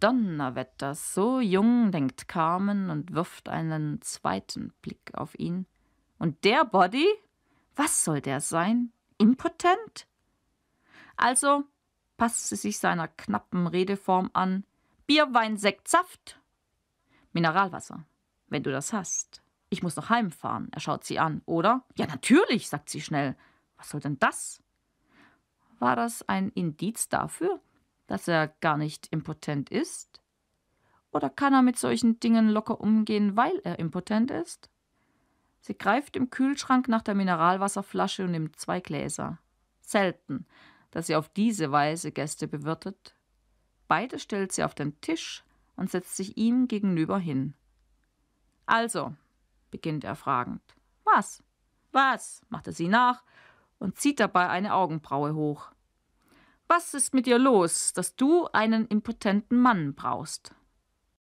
Donnerwetter, so jung, denkt Carmen und wirft einen zweiten Blick auf ihn. Und der Body? Was soll der sein? Impotent? Also passt sie sich seiner knappen Redeform an. Bier, Wein, Sekt, Saft. Mineralwasser, wenn du das hast. Ich muss noch heimfahren. Er schaut sie an, oder? Ja, natürlich, sagt sie schnell. Was soll denn das? War das ein Indiz dafür, dass er gar nicht impotent ist? Oder kann er mit solchen Dingen locker umgehen, weil er impotent ist? Sie greift im Kühlschrank nach der Mineralwasserflasche und nimmt zwei Gläser. Selten, dass sie auf diese Weise Gäste bewirtet. Beide stellt sie auf den Tisch und setzt sich ihm gegenüber hin. Also, beginnt er fragend. Was? Was? macht er sie nach und zieht dabei eine Augenbraue hoch. Was ist mit dir los, dass du einen impotenten Mann brauchst?